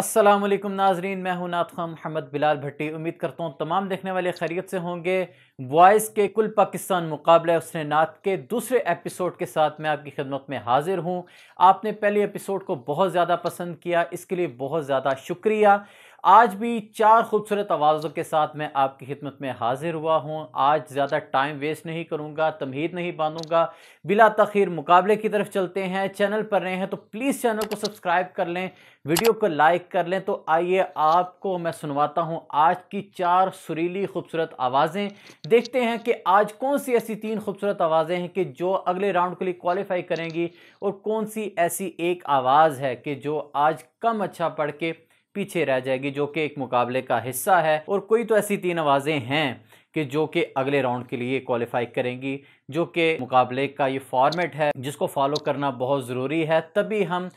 अस्सलाम वालेकुम नाजरीन मैं हूं नातखा मोहम्मद बिलाल भट्टी उम्मीद करता हूं तमाम देखने वाले खैरियत से होंगे वॉइस के कुल पाकिस्तान मुकाबला उसने नात के दूसरे एपिसोड के साथ मैं आपकी खिदमत में हाजिर हूं आपने पहले एपिसोड को बहुत ज़्यादा पसंद किया इसके लिए बहुत ज़्यादा शुक्रिया आज भी चार खूबसूरत आवाज़ों के साथ मैं आपकी खिदमत में हाजिर हुआ हूँ आज ज़्यादा टाइम वेस्ट नहीं करूँगा तमहीद नहीं बांधूँगा बिला तखीर मुकाबले की तरफ चलते हैं चैनल पर रहे हैं तो प्लीज़ चैनल को सब्सक्राइब कर लें वीडियो को लाइक कर लें तो आइए आपको मैं सुनवाता हूँ आज की चार सुरीली खूबसूरत आवाज़ें देखते हैं कि आज कौन सी ऐसी तीन खूबसूरत आवाज़ें हैं कि जो अगले राउंड के लिए क्वालिफाई करेंगी और कौन सी ऐसी एक आवाज़ है कि जो आज कम अच्छा पढ़ के पीछे रह जाएगी जो कि एक मुकाबले का हिस्सा है और कोई तो ऐसी तीन आवाज़ें हैं कि जो कि अगले राउंड के लिए क्वालिफाई करेंगी जो कि मुकाबले का ये फॉर्मेट है जिसको फॉलो करना बहुत ज़रूरी है तभी हम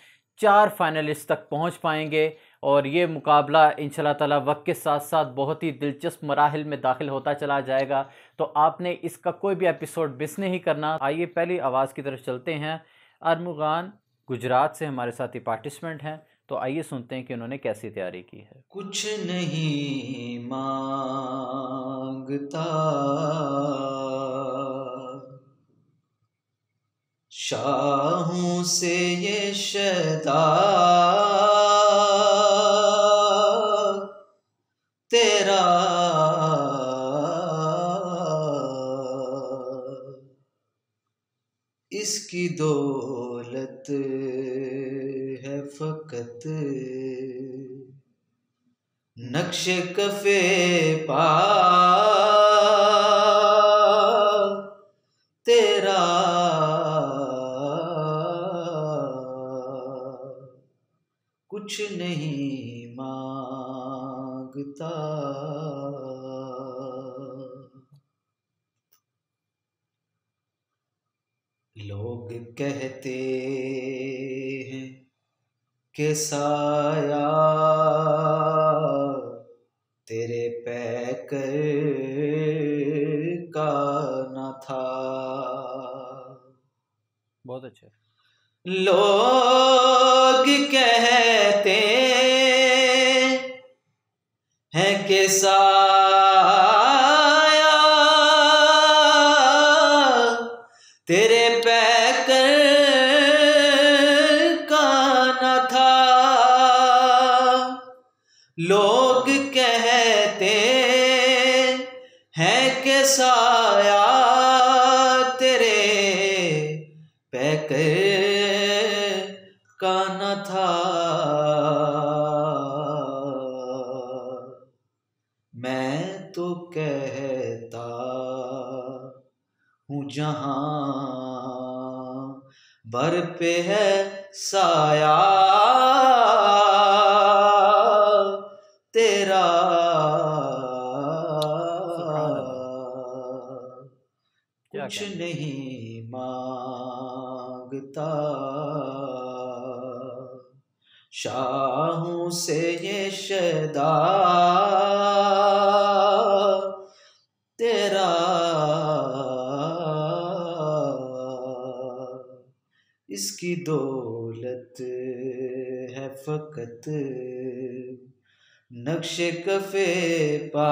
चार फाइनलिस्ट तक पहुंच पाएंगे और ये मुकाबला इन ताला वक्त के साथ साथ बहुत ही दिलचस्प मराहल में दाखिल होता चला जाएगा तो आपने इसका कोई भी एपिसोड मिस नहीं करना आइए पहली आवाज़ की तरफ चलते हैं अरमुगान गुजरात से हमारे साथ ही पार्टिसिपेंट हैं तो आइए सुनते हैं कि उन्होंने कैसी तैयारी की है कुछ नहीं मांगता शाहों से ये शैदा तेरा इसकी दौलत नक्श कफे पा तेरा कुछ नहीं मांगता लोग कहते हैं के साया तेरे पैकर का न था बहुत अच्छा लोग कहते हैं के साथ हूँ जहाँ बर पे है साया तेरा कुछ नहीं मांगता शाहों से ये शदा इसकी दौलत है फकत नक्श कफे पा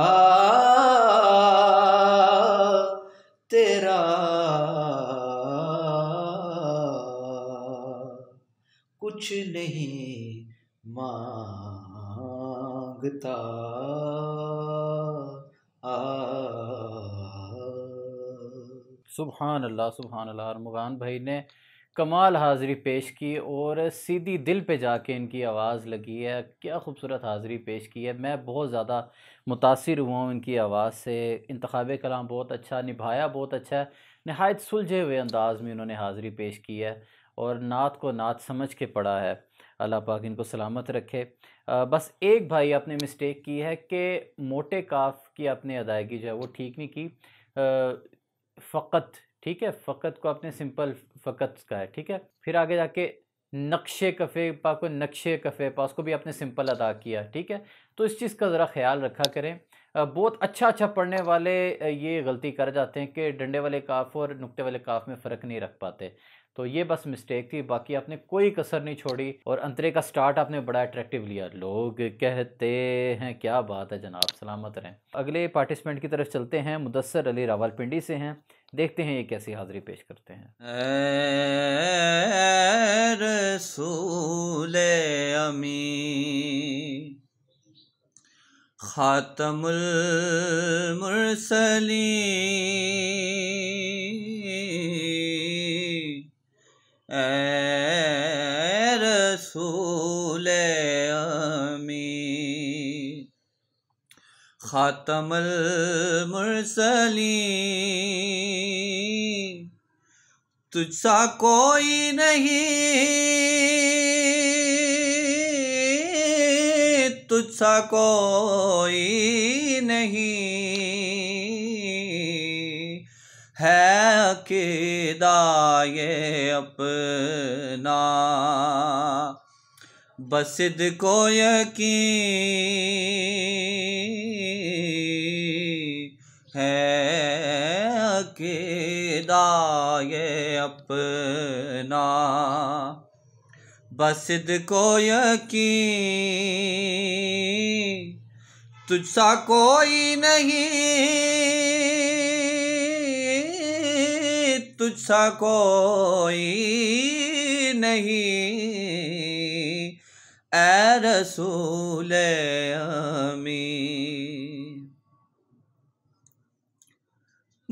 तेरा कुछ नहीं मांगता सुबहान अल्लाह सुबहान अल्लाह मुगान भाई ने कमाल हाज़री पेश की और सीधी दिल पे जाके इनकी आवाज़ लगी है क्या खूबसूरत हाज़री पेश की है मैं बहुत ज़्यादा मुतासर हुआ हूँ इनकी आवाज़ से इंतब कलाम बहुत अच्छा निभाया बहुत अच्छा है नहायत सुलझे हुए अंदाज़ में इन्होंने हाज़री पेश की है और नात को नात समझ के पढ़ा है अल्लाह पाक इनको सलामत रखे आ, बस एक भाई आपने मिस्टेक की है कि मोटे काफ की आपने अदायगी जो है वो ठीक नहीं की फ़कत ठीक है फ़कत को आपने सिंपल फ़कत का है ठीक है फिर आगे जाके नक्शे कफ़े पा को नक्शे कफ़े पा उसको भी आपने सिंपल अदा किया ठीक है तो इस चीज़ का ज़रा ख्याल रखा करें बहुत अच्छा अच्छा पढ़ने वाले ये गलती कर जाते हैं कि डंडे वाले काफ़ और नुक्ते वाले काफ़ में फ़र्क नहीं रख पाते तो ये बस मिस्टेक थी बाकी आपने कोई कसर नहीं छोड़ी और अंतरे का स्टार्ट आपने बड़ा अट्रैक्टिव लिया लोग कहते हैं क्या बात है जनाब सलामत रहें अगले पार्टिसिपेंट की तरफ चलते हैं मुदसर अली रावलपिंडी से हैं देखते हैं ये कैसी हाजिरी पेश करते हैं रसूल अमी खातमुल मुरसली ख़ातमल मुरसली तुझसा कोई नहीं तुझसा कोई नहीं है अकेदा अपना बसिद को यकीन पाए अपना बसिद को यकी तुझसा कोई नहीं तुझसा कोई नहीं ऐ रसूल अमी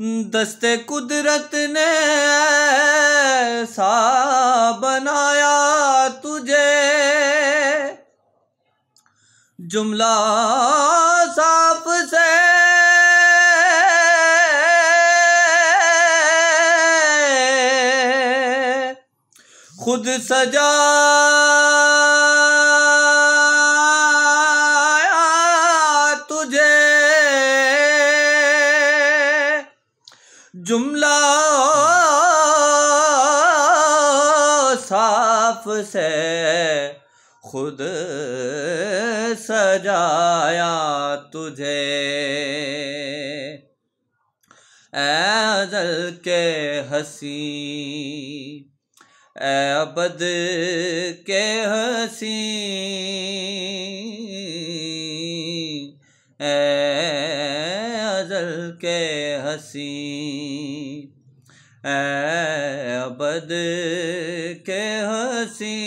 दस्ते कुदरत ने सा बनाया तुझे जुमला साफ से खुद सजा जुमला साफ से खुद सजाया तुझे ऐजल के हसी ऐबद के हसी ऐजल के हसी अबद के हसी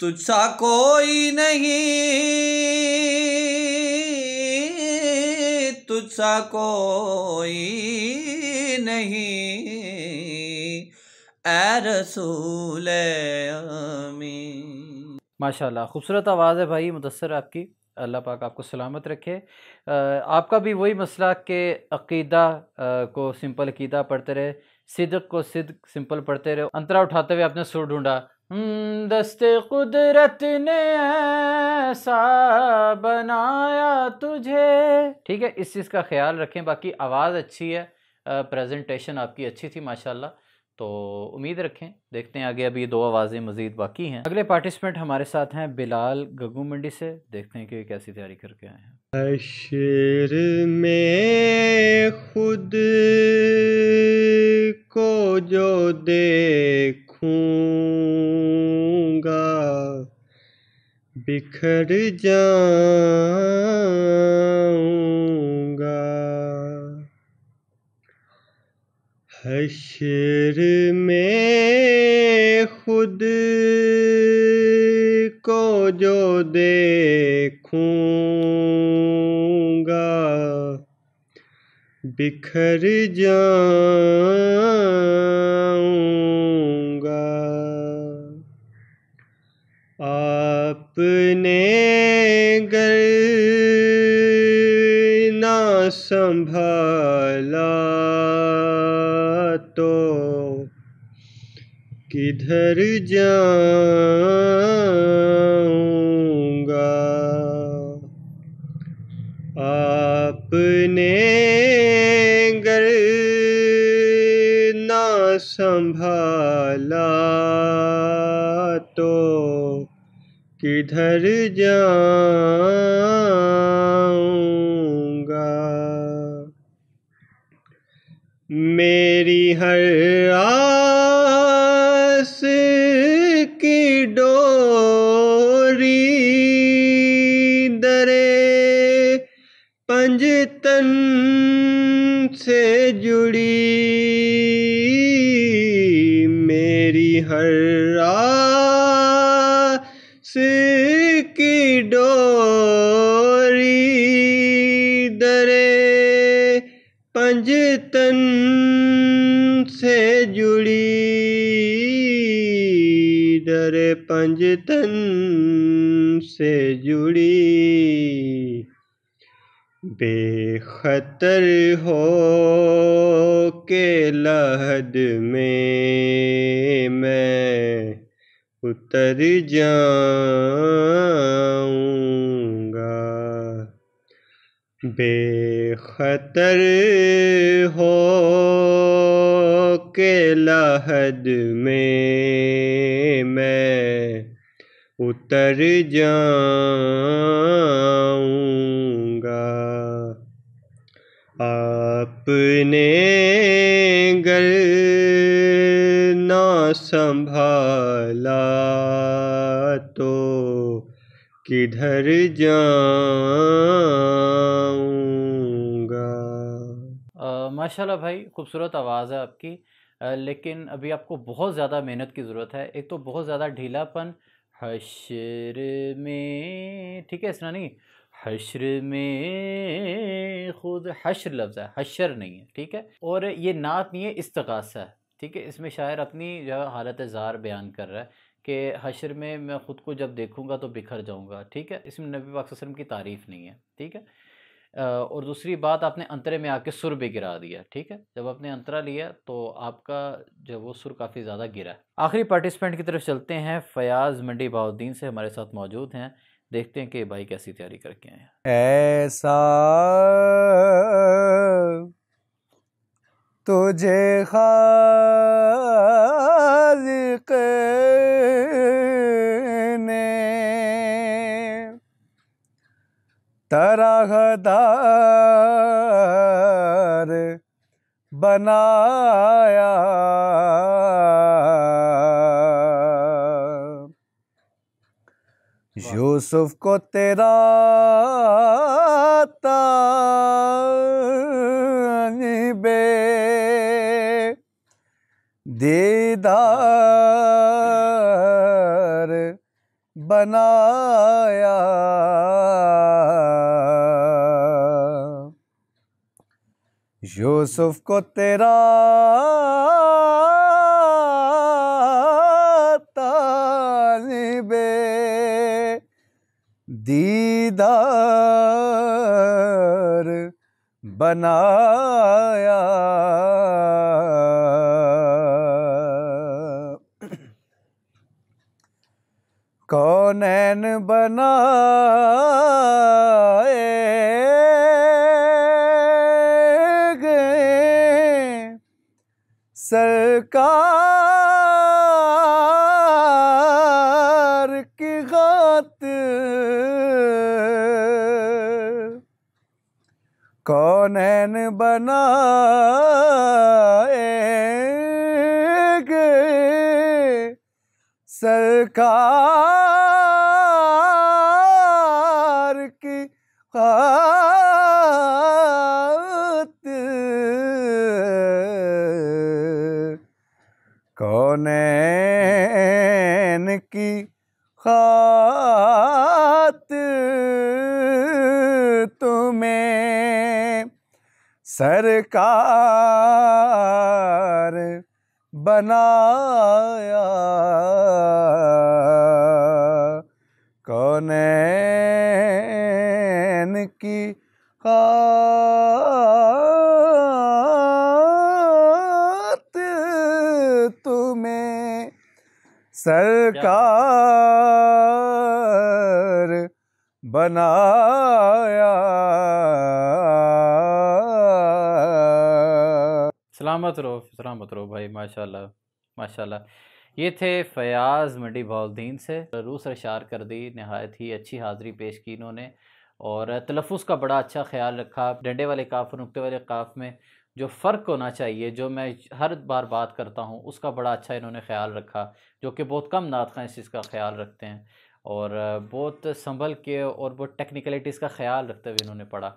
तुझसा कोई नहीं तुझसा कोई नहीं ए रसूल माशाल्लाह खूबसूरत आवाज़ है भाई मुदसर आपकी अल्लाह पाक आपको सलामत रखे आपका भी वही मसला कि अकीदा को सिंपल अकीदा पढ़ते रहे सिदक को सिद सिंपल पढ़ते रहे अंतरा उठाते हुए आपने सुर ढूंढा हम्म, दस्ते कुदरत ने ऐसा बनाया तुझे ठीक है इस चीज़ का ख्याल रखें बाकी आवाज़ अच्छी है प्रेजेंटेशन आपकी अच्छी थी माशाल्लाह तो उम्मीद रखें देखते हैं आगे अभी दो आवाज़ें मज़ीद बाकी हैं अगले पार्टिसिपेंट हमारे साथ हैं बिलाल गगू मंडी से देखते हैं कि कैसी तैयारी करके आए हैं शेर में खुद को जो देखूंगा बिखर जा हशर में खुद को जो देखूंगा बिखर जाऊंगा आपने गर ना संभाला तो किधर जाऊंगा आपने गर ना संभाला तो किधर जाऊं मेरी हर आस की डोरी दरे पंजतन से जुड़ी मेरी हर आस की डोरी पंज से जुड़ी डर पंजतन से जुड़ी बेखतर हो के लहद में मैं उतर जाऊंगा बे खतर हो के लहद में मैं उतर जाऊंगा आपने गर ना संभाला तो किधर जा माशाल्लाह भाई खूबसूरत आवाज़ है आपकी लेकिन अभी आपको बहुत ज़्यादा मेहनत की ज़रूरत है एक तो बहुत ज़्यादा ढीलापन हशर में ठीक है इसना नहीं हशर में खुद हशर लफ्ज़ है हशर नहीं है ठीक है और ये नात नहीं है इस्तकासा है ठीक है इसमें शायर अपनी जो हालत ज़ार बयान कर रहा है कि हशर में मैं ख़ुद को जब देखूँगा तो बिखर जाऊँगा ठीक है इसमें नबी पाक की तारीफ़ नहीं है ठीक है और दूसरी बात आपने अंतरे में आके सुर भी गिरा दिया ठीक है जब आपने अंतरा लिया तो आपका जो वो सुर काफ़ी ज़्यादा गिरा आखिरी पार्टिसिपेंट की तरफ चलते हैं फयाज मंडी बाउद्दीन से हमारे साथ मौजूद हैं देखते हैं कि भाई कैसी तैयारी करके आए ऐसा तुझे खालिक तरहदार बनाया यूसुफ को तेरा बे दीदार बनाया यूसुफ को तेरा तालिबे दीदार बनाया कौनैन बना कौन कौनैन बनाएंगे सरकार मुलाकात तुम्हें सरकार बनाया कौन की खा सरकार बनाया सलामत रहो सलामत रहो भाई माशाल्लाह माशाल्लाह ये थे फयाज़ मंडी बौद्दीन से रूस अशार कर दी नहायत ही अच्छी हाज़री पेश की इन्होंने और तलफ़ का बड़ा अच्छा ख्याल रखा डंडे वाले काफ नुकते वाले काफ में जो फ़र्क होना चाहिए जो मैं हर बार बात करता हूँ उसका बड़ा अच्छा इन्होंने ख्याल रखा जो कि बहुत कम खां इस चीज़ का ख्याल रखते हैं और बहुत संभल के और बहुत टेक्निकलिटीज़ का ख्याल रखते हुए इन्होंने पढ़ा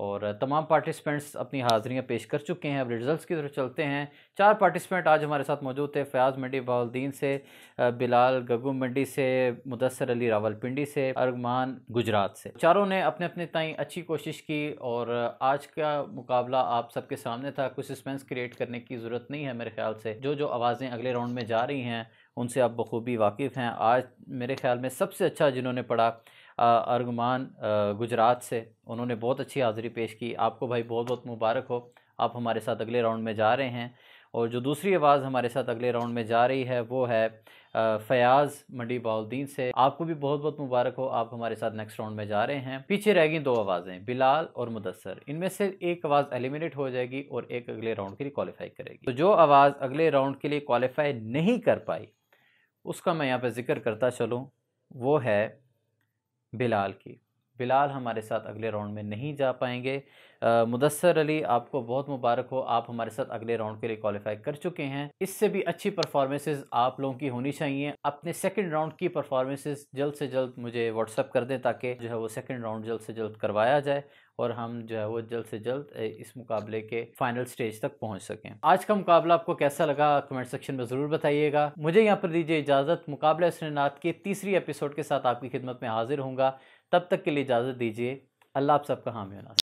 और तमाम पार्टिसिपेंट्स अपनी हाज़िरियाँ पेश कर चुके हैं अब रिजल्ट्स की तरफ चलते हैं चार पार्टिसिपेंट आज हमारे साथ मौजूद थे फ़याज़ मंडी बाउद्दीन से बिलाल गगू मंडी से मुदसर अली रावलपिंडी से अरगमान गुजरात से चारों ने अपने अपने ताई अच्छी कोशिश की और आज का मुकाबला आप सबके सामने था कुछ सस्पेंस क्रिएट करने की ज़रूरत नहीं है मेरे ख्याल से जो जो आवाज़ें अगले राउंड में जा रही हैं उनसे आप बखूबी वाकिफ़ हैं आज मेरे ख्याल में सबसे अच्छा जिन्होंने पढ़ा अर्गमान गुजरात से उन्होंने बहुत अच्छी हाज़िरी पेश की आपको भाई बहुत बहुत मुबारक हो आप हमारे साथ अगले राउंड में जा रहे हैं और जो दूसरी आवाज़ हमारे साथ अगले राउंड में जा रही है वो है फ़याज़ मंडी बाउद्दीन से आपको भी बहुत बहुत मुबारक हो आप हमारे साथ नेक्स्ट राउंड में जा रहे हैं पीछे रह गई दो आवाज़ें बिलाल और मुदसर इनमें से एक आवाज़ एलिमिनेट हो जाएगी और एक अगले राउंड के लिए क्वालिफाई करेगी तो जो आवाज़ अगले राउंड के लिए क्वालिफाई नहीं कर पाई उसका मैं यहाँ पर जिक्र करता चलूँ वो है बिलाल की बिलाल हमारे साथ अगले राउंड में नहीं जा पाएंगे मुदसर अली आपको बहुत मुबारक हो आप हमारे साथ अगले राउंड के लिए क्वालिफाई कर चुके हैं इससे भी अच्छी परफॉर्मेंसेज आप लोगों की होनी चाहिए अपने सेकंड राउंड की परफॉर्मेंसेज जल्द से जल्द मुझे व्हाट्सअप कर दें ताकि जो है वो सेकंड राउंड जल्द से जल्द करवाया जाए और हम जो है वो जल्द से जल्द इस मुकाबले के फाइनल स्टेज तक पहुँच सकें आज का मुकाबला आपको कैसा लगा कमेंट सेक्शन में ज़रूर बताइएगा मुझे यहाँ पर दीजिए इजाज़त मुकाबला इसनात के तीसरी एपिसोड के साथ आपकी खिदमत में हाजिर होंगे तब तक के लिए इजाज़त दीजिए अल्लाह आप सबका हामी होना